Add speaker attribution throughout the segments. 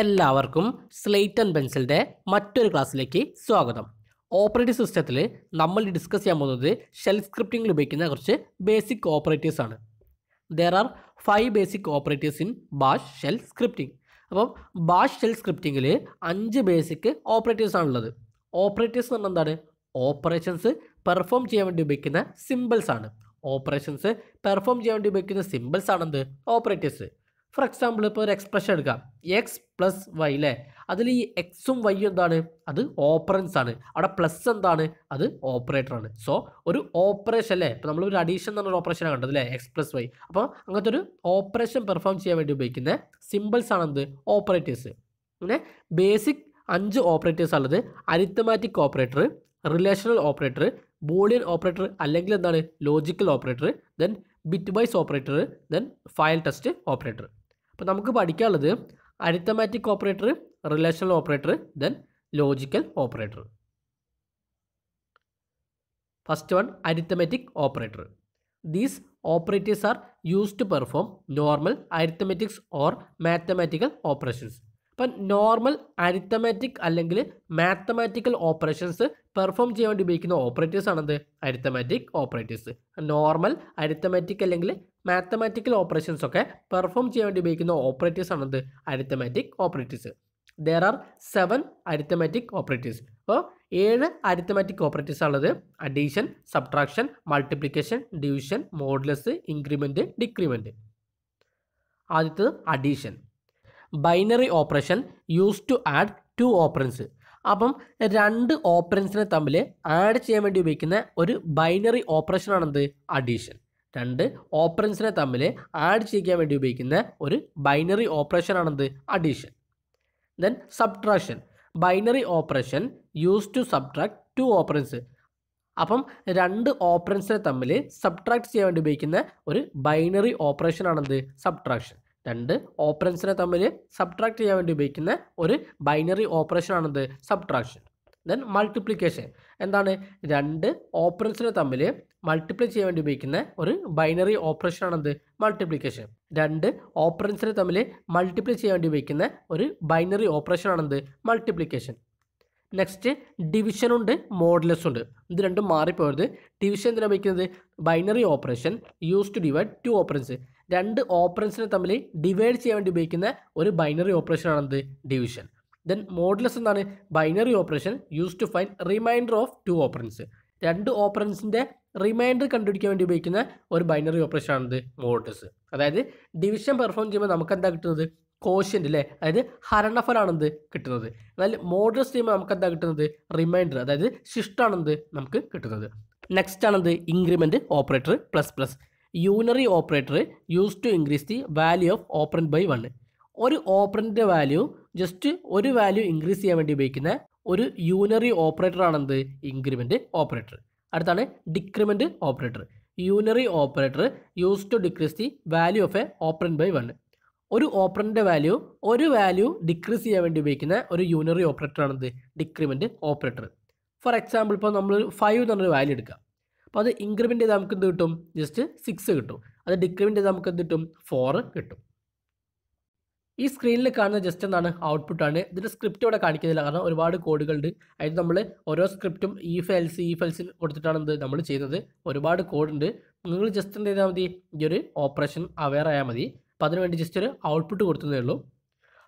Speaker 1: എല്ലാവർക്കും slate and പെൻസിലിൻ്റെ മറ്റൊരു ക്ലാസ്സിലേക്ക് സ്വാഗതം ഓപ്പറേറ്റീവ് സിസ്റ്റത്തിൽ നമ്മൾ ഡിസ്കസ് ചെയ്യാൻ പോകുന്നത് ഷെൽ സ്ക്രിപ്റ്റിംഗിൽ ഉപയോഗിക്കുന്ന കുറച്ച് ബേസിക് ഓപ്പറേറ്റീവ്സ് ആണ് there are five basic operatives in Bash shell scripting അപ്പം ബാഷ് ഷെൽ സ്ക്രിപ്റ്റിംഗിൽ അഞ്ച് ബേസിക് ഓപ്പറേറ്റീവ്സ് ആണുള്ളത് ഓപ്പറേറ്റീവ്സ് എന്ന് പറഞ്ഞാൽ എന്താണ് ഓപ്പറേഷൻസ് പെർഫോം ചെയ്യാൻ വേണ്ടി ഉപയോഗിക്കുന്ന സിമ്പിൾസ് ആണ് ഓപ്പറേഷൻസ് പെർഫോം ചെയ്യാൻ വേണ്ടി ഉപയോഗിക്കുന്ന സിമ്പിൾസ് ആണെന്ത് ഓപ്പറേറ്റീവ്സ് ഫോർ എക്സാമ്പിൾ ഇപ്പോൾ ഒരു എക്സ്പ്രഷൻ എടുക്കാം എക്സ് പ്ലസ് വൈ അല്ലേ അതിൽ ഈ എക്സും വൈയും എന്താണ് അത് ഓപ്പറൻസ് ആണ് അവിടെ പ്ലസ് എന്താണ് അത് ഓപ്പറേറ്റർ ആണ് സോ ഒരു ഓപ്പറേഷൻ അല്ലേ ഇപ്പോൾ നമ്മൾ ഒരു അഡീഷൻ എന്ന് പറഞ്ഞ ഓപ്പറേഷനാണ് കണ്ടത് അല്ലേ എക്സ് പ്ലസ് വൈ അപ്പോൾ അങ്ങനത്തെ ഒരു ഓപ്പറേഷൻ പെർഫോം ചെയ്യാൻ വേണ്ടി ഉപയോഗിക്കുന്ന സിമ്പിൾസ് ആണെന്ത് ഓപ്പറേറ്റേഴ്സ് അങ്ങനെ ബേസിക് അഞ്ച് ഓപ്പറേറ്റേഴ്സ് ഉള്ളത് arithmetic operator relational operator Boolean operator അല്ലെങ്കിൽ എന്താണ് logical operator then bitwise operator then file test operator അപ്പോൾ നമുക്ക് പഠിക്കാനുള്ളത് arithmetic operator relational operator then logical operator first one arithmetic operator these operators are use to perform normal arithmetics or mathematical operations ഇപ്പം normal arithmetic അല്ലെങ്കിൽ mathematical operations perform ചെയ്യാൻ വേണ്ടി ഉപയോഗിക്കുന്ന operatives ആണെന്ത് arithmetic operatives normal arithmetic അല്ലെങ്കിൽ mathematical operations ഒക്കെ perform ചെയ്യാൻ വേണ്ടി ഉപയോഗിക്കുന്ന ഓപ്പറേറ്റീവ്സ് ആണെന്ത് arithmetic operatives there are seven arithmetic operatives അപ്പോൾ ഏഴ് അരിത്തമാറ്റിക് ഓപ്പറേറ്റീവ്സ് ഉള്ളത് addition subtraction multiplication division modulus increment decrement ആദ്യത്തത് addition binary operation use to add two operands അപ്പം രണ്ട് ഓപ്പറൻസിനെ തമ്മിൽ ആഡ് ചെയ്യാൻ വേണ്ടി ഉപയോഗിക്കുന്ന ഒരു ബൈനറി ഓപ്പറേഷനാണെന്ത് അഡീഷൻ രണ്ട് ഓപ്പറൻസിനെ തമ്മിൽ ആഡ് ചെയ്യാൻ വേണ്ടി ഉപയോഗിക്കുന്ന ഒരു ബൈനറി ഓപ്പറേഷനാണെന്ത് addition then subtraction binary operation use to subtract two operands അപ്പം രണ്ട് ഓപ്പറൻസിനെ തമ്മിൽ സബ്ട്രാക്ട് ചെയ്യാൻ വേണ്ടി ഉപയോഗിക്കുന്ന ഒരു ബൈനറി ഓപ്പറേഷനാണെന്ത് സബ്ട്രാക്ഷൻ രണ്ട് ഓപ്പറൻസിനെ തമ്മിൽ സബ്ട്രാക്ട് ചെയ്യാൻ വേണ്ടി ഉപയോഗിക്കുന്ന ഒരു ബൈനറി ഓപ്പറേഷനാണെന്ത് സബ്ട്രാക്ഷൻ ദെൻ മൾട്ടിപ്ലിക്കേഷൻ എന്താണ് രണ്ട് ഓപ്പറൻസിനെ തമ്മിൽ മൾട്ടിപ്ലൈ ചെയ്യാൻ വേണ്ടി ഉപയോഗിക്കുന്ന ഒരു ബൈനറി ഓപ്പറേഷൻ ആണെന്ത് മൾട്ടിപ്ലിക്കേഷൻ രണ്ട് ഓപ്പറൻസിനെ തമ്മിൽ മൾട്ടിപ്ലൈ ചെയ്യാൻ വേണ്ടി ഉപയോഗിക്കുന്ന ഒരു ബൈനറി ഓപ്പറേഷൻ ആണെന്ത് മൾട്ടിപ്ലിക്കേഷൻ നെക്സ്റ്റ് ഡിവിഷൻ ഉണ്ട് മോഡലസ് ഉണ്ട് ഇത് രണ്ടും മാറിപ്പോയത് ഡിവിഷൻ എന്തിനാണ് ഉപയോഗിക്കുന്നത് binary operation use to divide two operands രണ്ട് ഓപ്പറൻസിനെ തമ്മിൽ ഡിവൈഡ് ചെയ്യാൻ വേണ്ടി ഉപയോഗിക്കുന്ന ഒരു ബൈനറി ഓപ്പറേഷനാണെന്ത് ഡിവിഷൻ ദെൻ മോഡുലസ് എന്നാണ് binary operation use to find remainder of two operands രണ്ട് ഓപ്പറൻസിൻ്റെ റിമൈൻഡർ കണ്ടുപിടിക്കാൻ വേണ്ടി ഉപയോഗിക്കുന്ന ഒരു ബൈനറി ഓപ്പറേഷനാണിത് മോഡുലസ് അതായത് ഡിവിഷൻ പെർഫോം ചെയ്യുമ്പോൾ നമുക്ക് എന്താ കിട്ടുന്നത് കോഷ്യൻ്റ് അല്ലേ അതായത് ഹരണഫലാണെന്ത് കിട്ടുന്നത് എന്നാൽ മോഡുലസ് ചെയ്യുമ്പോൾ നമുക്ക് എന്താ കിട്ടുന്നത് റിമൈൻഡർ അതായത് ശിഷ്ടാണെന്ത് നമുക്ക് കിട്ടുന്നത് നെക്സ്റ്റ് ആണെന്ത് increment operator plus plus unary operator use to increase the value of operand by one ഒരു ഓപ്പറൻറ്റിൻ്റെ വാല്യൂ ജസ്റ്റ് ഒരു വാല്യൂ ഇൻക്രീസ് ചെയ്യാൻ വേണ്ടി ഉപയോഗിക്കുന്ന ഒരു യൂണറി ഓപ്പറേറ്റർ ആണെന്ത് ഇൻക്രിമെൻറ്റ് ഓപ്പറേറ്റർ അടുത്താണ് decrement operator unary operator use to decrease the value of a operand by one ഒരു ഓപ്പറൻ്റെ വാല്യൂ ഒരു വാല്യൂ ഡിക്രീസ് ചെയ്യാൻ വേണ്ടി ഉപയോഗിക്കുന്ന ഒരു യൂണറി ഓപ്പറേറ്റർ ആണെന്ത് ഡിക്രിമെൻറ്റ് ഓപ്പറേറ്റർ ഫോർ എക്സാമ്പിൾ ഇപ്പോൾ നമ്മൾ ഫൈവ് എന്നൊരു വാല്യൂ എടുക്കുക അപ്പോൾ അത് ഇൻക്രിമെൻ്റ് ചെയ്താൽ നമുക്ക് എന്ത് കിട്ടും ജസ്റ്റ് സിക്സ് കിട്ടും അത് ഡിക്രിമെൻ്റ് ചെയ്താൽ നമുക്ക് എന്ത് കിട്ടും ഫോറ് കിട്ടും ഈ സ്ക്രീനിൽ കാണുന്ന ജസ്റ്റ് എന്താണ് ഔട്ട്പുട്ടാണ് ഇതിൻ്റെ സ്ക്രിപ്റ്റ് ഇവിടെ കാണിക്കുന്നില്ല കാരണം ഒരുപാട് കോഡുകളുണ്ട് അതായത് നമ്മൾ ഓരോ സ്ക്രിപ്റ്റും ഈ ഫെൽസ് ഈ ഫെൽസിൽ കൊടുത്തിട്ടാണ് എന്ത് നമ്മൾ ചെയ്യുന്നത് ഒരുപാട് കോഡുണ്ട് നിങ്ങൾ ജസ്റ്റ് എന്ത് ചെയ്താൽ മതി ഈ ഒരു ഓപ്പറേഷൻ അവെയർ ആയാൽ മതി അപ്പോൾ അതിനുവേണ്ടി ജസ്റ്റ് ഒരു ഔട്ട്പുട്ട് കൊടുത്തതേ ഉള്ളൂ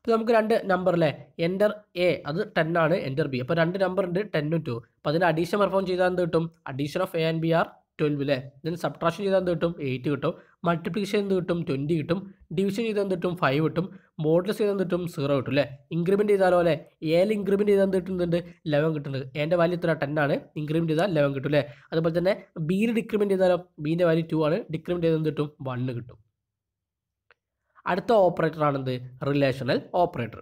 Speaker 1: അപ്പോൾ നമുക്ക് രണ്ട് നമ്പർ അല്ലേ എൻ്റർ എ അത് ടെൻ ആണ് എൻ്റർ ബി അപ്പോൾ രണ്ട് നമ്പർ ഉണ്ട് ടെന്നും ടു അപ്പോൾ അതിൻ്റെ അഡീഷൻ പെർഫോം ചെയ്താൽ എന്ത് കിട്ടും addition of A and B are twelve അല്ലേ ഇതിന് സബ്ട്രാക്ഷൻ ചെയ്താൽ എന്ത് കിട്ടും എയ്റ്റ് കിട്ടും മൾട്ടിപ്ലിക്കേഷൻ എന്ത് കിട്ടും ട്വൻറ്റി കിട്ടും ഡിവിഷൻ ചെയ്താൽ എന്ത് കിട്ടും ഫൈവ് കിട്ടും മോഡൽസ് ചെയ്താൽ എന്ത് കിട്ടും സീറോ കിട്ടും അല്ലേ ഇൻക്രിമെൻറ്റ് ചെയ്താലോ അല്ലേ ഏല് ഇൻക്രിമെൻറ്റ് ചെയ്താൽ എന്ത് കിട്ടുന്നുണ്ട് ലെവൻ കിട്ടുന്നത് എൻ്റെ വാല്യൂ ഇത്ര ടെൻ ആണ് ഇൻക്രിമെൻറ്റ് ചെയ്താൽ ലെവൻ കിട്ടും അല്ലേ അതുപോലെ തന്നെ ബീന് ഡിക്രിമെൻറ്റ് ചെയ്താലോ ബീൻ്റെ വാല്യൂ ടു ആണ് ഡിക്രിമെൻറ്റ് ചെയ്താൽ എന്ത് കിട്ടും വണ്ണ് കിട്ടും അടുത്ത ഓപ്പറേറ്റർ ആണെന്ത് relational operator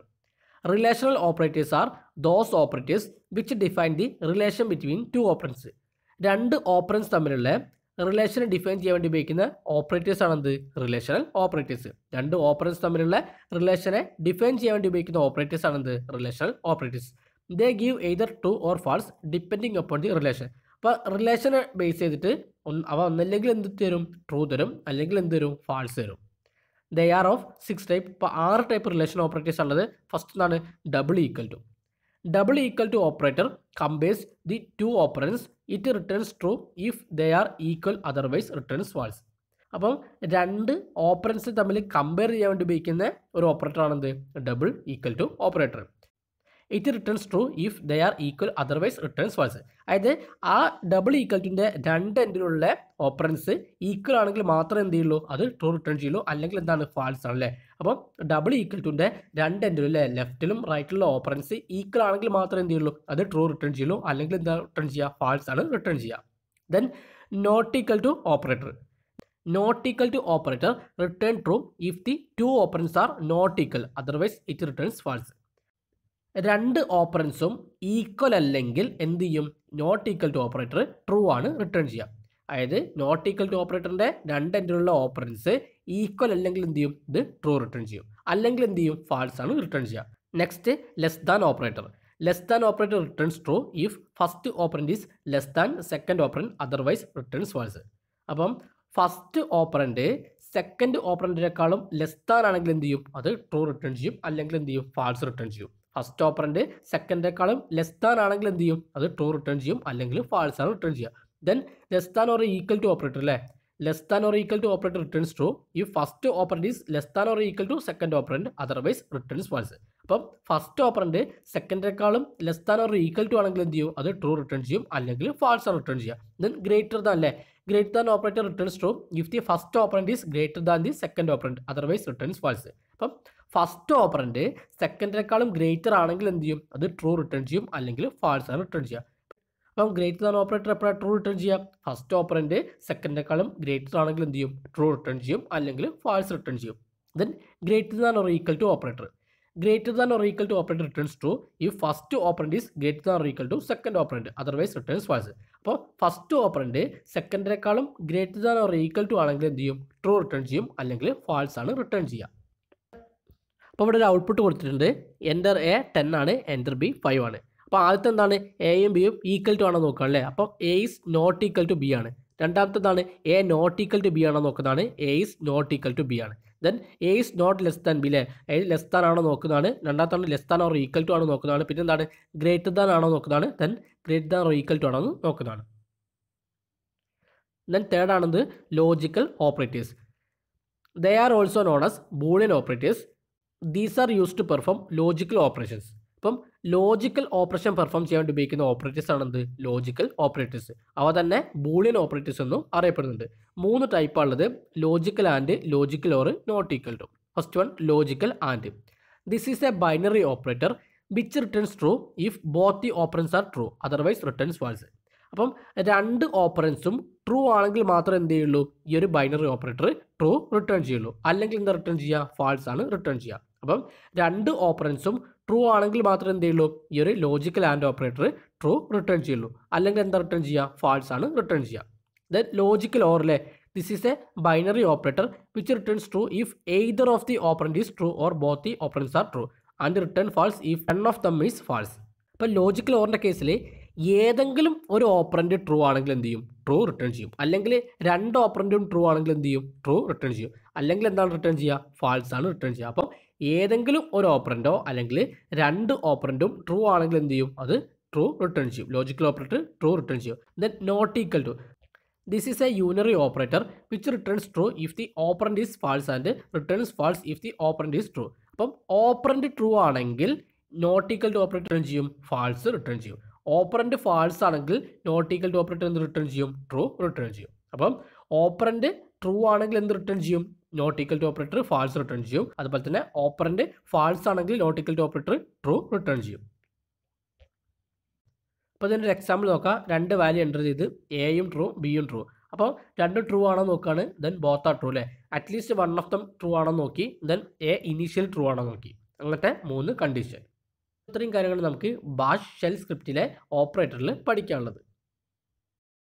Speaker 1: relational operators are those operators which define the relation between two operands രണ്ട് ഓപ്പറൻസ് തമ്മിലുള്ള റിലേഷൻ ഡിഫൈൻ ചെയ്യാൻ വേണ്ടി ഉപയോഗിക്കുന്ന ഓപ്പറേറ്റേഴ്സ് ആണെന്ത് റിലേഷണൽ ഓപ്പറേറ്റേഴ്സ് രണ്ട് ഓപ്പറൻസ് തമ്മിലുള്ള റിലേഷനെ ഡിഫൈൻ ചെയ്യാൻ വേണ്ടി ഉപയോഗിക്കുന്ന ഓപ്പറേറ്റേഴ്സ് ആണെന്ത് relational operators they give either true or false depending upon the relation അപ്പോൾ റിലേഷനെ ബേസ് ചെയ്തിട്ട് അവ ഒന്നല്ലെങ്കിൽ എന്ത് തരും ട്രൂ തരും അല്ലെങ്കിൽ എന്ത് തരും ഫാൾസ് തരും they are of six type ഇപ്പോൾ ആറ് ടൈപ്പ് റിലേഷൻ ഓപ്പറേറ്റേഴ്സ് ഉള്ളത് ഫസ്റ്റ് എന്താണ് double equal to double equal to operator compares the two operands it returns true if they are equal otherwise returns false അപ്പം രണ്ട് ഓപ്പറൻസ് തമ്മിൽ compare ചെയ്യാൻ വേണ്ടി ഉപയോഗിക്കുന്ന ഒരു ഓപ്പറേറ്റർ ആണെന്ത് double equal to operator it returns true if they are equal otherwise returns false അതായത് ആ ഡബിൾ ഈക്വൽ ടുൻ്റെ രണ്ട് എൻഡിലുള്ള ഓപ്പറൻസ് ഈക്വൽ ആണെങ്കിൽ മാത്രമേ എന്ത് ചെയ്യുള്ളൂ അത് ട്രൂ റിട്ടേൺ ചെയ്യുള്ളൂ അല്ലെങ്കിൽ എന്താണ് ഫാൾസ് ആണല്ലേ അപ്പം ഡബിൾ ഈക്വൽ ടുൻ്റെ രണ്ട് എൻഡിലുള്ള ലെഫ്റ്റിലും റൈറ്റിലുള്ള ഓപ്പറൻസ് ഈക്വൽ ആണെങ്കിൽ മാത്രമേ എന്ത് ചെയ്യുള്ളൂ അത് ട്രൂ റിട്ടേൺ ചെയ്യുള്ളൂ അല്ലെങ്കിൽ എന്താ റിട്ടേൺ ചെയ്യുക ഫാൾസ് ആണ് റിട്ടേൺ ചെയ്യുക then not equal to operator not equal to operator return true if the two operands are not equal otherwise it returns false രണ്ട് ഓപ്പറൻസും ഈക്വൽ അല്ലെങ്കിൽ എന്ത് ചെയ്യും not equal to operator true ആണ് return ചെയ്യുക അതായത് നോട്ട് ഈക്വൽ ടു ഓപ്പറേറ്ററിൻ്റെ രണ്ട് എൻഡിലുള്ള operands equal അല്ലെങ്കിൽ എന്ത് ചെയ്യും ഇത് ട്രൂ റിട്ടേൺ ചെയ്യും അല്ലെങ്കിൽ എന്ത് ചെയ്യും ഫാൾസ് ആണ് റിട്ടേൺ ചെയ്യുക next less than operator less than operator returns true if first operand is less than second operand otherwise returns false അപ്പം ഫസ്റ്റ് ഓപ്പറൻറ്റ് സെക്കൻഡ് ഓപ്പറൻറ്റിനേക്കാളും ലെസ് ദാൻ ആണെങ്കിൽ എന്ത് ചെയ്യും അത് ട്രൂ റിട്ടേൺ ചെയ്യും അല്ലെങ്കിൽ എന്ത് ചെയ്യും ഫാൾസ് റിട്ടേൺ ചെയ്യും ഫസ്റ്റ് ഓപ്പറൻറ്റ് സെക്കൻഡേക്കാളും ലെസ് ആണെങ്കിൽ എന്ത് ചെയ്യും അത് ട്രൂ റിട്ടേൺ ചെയ്യും അല്ലെങ്കിൽ ഫാൾസ് ആണ് റിട്ടേൺ ചെയ്യുക then less or equal to operator അല്ലേ less or equal to operator returns true ഈ first operand is less or equal to second operand otherwise returns false അപ്പം ഫസ്റ്റ് ഓപ്പറൻറ്റ് സെക്കൻഡേക്കാളും less or equal to ആണെങ്കിൽ എന്ത് ചെയ്യും അത് true return ചെയ്യും അല്ലെങ്കിൽ ഫാൾസ് ആണ് റിട്ടേൺ ചെയ്യുക ദെൻ ഗ്രേറ്റർ ദാൻ അല്ലേ greater than operator returns true if the first operand is greater than the second operand otherwise returns false അപ്പം ഫസ്റ്റ് ഓപ്പറൻറ്റ് സെക്കൻഡിനേക്കാളും ഗ്രേറ്റർ ആണെങ്കിൽ എന്ത് ചെയ്യും അത് ട്രൂ റിട്ടേൺ ചെയ്യും അല്ലെങ്കിൽ ഫാൾസ് ആണ് റിട്ടേൺ ചെയ്യുക അപ്പം ഗ്രേറ്റർ ആണ് ഓപ്പറേറ്റർ എപ്പോഴാണ് ട്രൂ റിട്ടേൺ ചെയ്യുക ഫസ്റ്റ് ഓപ്പറൻറ്റ് സെക്കൻഡിനേക്കാളും ഗ്രേറ്റർ ആണെങ്കിൽ എന്ത് ചെയ്യും ട്രൂ റിട്ടേൺ ചെയ്യും അല്ലെങ്കിൽ ഫാൾസ് റിട്ടേൺ ചെയ്യും then greater than or equal to operator greater than or equal to operator returns true ഈ first operand is greater than or equal to second operand otherwise returns false അപ്പോൾ first operand സെക്കൻഡിനേക്കാളും greater than or equal to ആണെങ്കിൽ എന്ത് ചെയ്യും true return ചെയ്യും അല്ലെങ്കിൽ false ആണ് return ചെയ്യുക അപ്പോൾ ഇവിടെ ഒരു ഔട്ട്പുട്ട് കൊടുത്തിട്ടുണ്ട് എൻ്റർ എ ടെൻ ആണ് എൻ്റർ ബി ഫൈവ് ആണ് അപ്പോൾ ആദ്യത്തെ എന്താണ് എയും ബിയും ഈക്വൽ ടു ആണോ നോക്കുക അല്ലേ അപ്പോൾ A is not equal to B ആണ് രണ്ടാമത്തേതാണ് A not equal to B ആണോ നോക്കുന്നതാണ് A is not equal to B ആണ് then A is not less than B അല്ലേ എ ലെസ് ദാൻ ആണോ നോക്കുന്നതാണ് രണ്ടാമത്താണ് less than or equal to ആണോ നോക്കുന്നതാണ് പിന്നെ എന്താണ് ഗ്രേറ്റർ ദാൻ ആണോ നോക്കുന്നതാണ് then greater than or equal to ആണോ നോക്കുന്നതാണ് ദെൻ തേർഡ് ആണെന്ത് logical operatives they are also known as Boolean operatives these are use to perform logical operations ഇപ്പം ലോജിക്കൽ ഓപ്പറേഷൻ പെർഫോം ചെയ്യാൻ വേണ്ടി ഉപയോഗിക്കുന്ന ഓപ്പറേറ്റേഴ്സ് ആണെന്ത് ലോജിക്കൽ ഓപ്പറേറ്റേഴ്സ് അവ തന്നെ ബൂളിയൻ ഓപ്പറേറ്റേഴ്സ് എന്നും അറിയപ്പെടുന്നുണ്ട് മൂന്ന് ടൈപ്പ് ആണുള്ളത് logical and logical or not equal to first one logical and this is a binary operator which returns true if both the operands are true otherwise returns false അപ്പം രണ്ട് ഓപ്പറൻസും true ആണെങ്കിൽ മാത്രം എന്ത് ചെയ്യുള്ളൂ ഈ ഒരു ബൈനറി ഓപ്പറേറ്റർ ട്രൂ റിട്ടേൺ ചെയ്യുള്ളൂ അല്ലെങ്കിൽ എന്താ റിട്ടേൺ ചെയ്യുക ഫാൾസ് ആണ് റിട്ടേൺ ചെയ്യുക അപ്പം രണ്ട് ഓപ്പറൻസും ട്രൂ ആണെങ്കിൽ മാത്രമേ എന്ത് ചെയ്യുള്ളൂ ഈ ഒരു logical and operator true return ചെയ്യുള്ളൂ അല്ലെങ്കിൽ എന്താ റിട്ടേൺ ചെയ്യുക ഫാൾസ് ആണ് റിട്ടേൺ ചെയ്യുക ദെൻ ലോജിക്കൽ ഓർ അല്ലേ this is a binary operator which returns true if either of the operand is true or both the operands are true and return false if one of them is false ഇപ്പം logical ഓറിൻ്റെ കേസിൽ ഏതെങ്കിലും ഒരു operant true ആണെങ്കിൽ എന്ത് ചെയ്യും true return ചെയ്യും അല്ലെങ്കിൽ രണ്ട് ഓപ്പറൻറ്റും ട്രൂ ആണെങ്കിൽ എന്ത് ചെയ്യും ട്രൂ റിട്ടേൺ ചെയ്യും അല്ലെങ്കിൽ എന്താണ് റിട്ടേൺ ചെയ്യുക ഫാൾസ് ആണ് റിട്ടേൺ ചെയ്യുക അപ്പം ഏതെങ്കിലും ഒരു ഓപ്പറൻറ്റോ അല്ലെങ്കിൽ രണ്ട് ഓപ്പറൻറ്റും ട്രൂ ആണെങ്കിൽ എന്ത് ചെയ്യും അത് ട്രൂ റിട്ടേൺ ചെയ്യും ലോജിക്കൽ ഓപ്പറേറ്റർ ട്രൂ റിട്ടേൺ ചെയ്യും then not equal to this is a unary operator which returns true if the operand is false and returns false if the operand is true അപ്പം operand true ആണെങ്കിൽ not equal to operator return ചെയ്യും false return ചെയ്യും operand false ആണെങ്കിൽ not equal to operator എന്ത് return ചെയ്യും true return ചെയ്യും അപ്പം operand true ആണെങ്കിൽ എന്ത് റിട്ടേൺ ചെയ്യും not equal to operator false return ചെയ്യും അതുപോലെ തന്നെ ഓപ്പറൻറ്റ് ഫാൾസ് ആണെങ്കിൽ not equal to operator true return ചെയ്യും അപ്പോൾ ഇതിൻ്റെ ഒരു എക്സാമ്പിൾ നോക്കാം രണ്ട് വാല്യൂ എൻ്റർ ചെയ്ത് എയും ട്രൂ ബിയും ട്രൂ അപ്പോൾ രണ്ട് ട്രൂ ആണോ നോക്കുകയാണ് ദെൻ ബോത്ത് ആ ട്രൂ അല്ലേ at least one of them true ആണോ നോക്കി ദെൻ എ ഇനീഷ്യൽ ട്രൂ ആണോ നോക്കി അങ്ങനത്തെ മൂന്ന് കണ്ടീഷൻ ഇത്രയും കാര്യങ്ങൾ നമുക്ക് ബാഷ് ഷെൽ സ്ക്രിപ്റ്റിലെ ഓപ്പറേറ്ററിൽ പഠിക്കാനുള്ളത്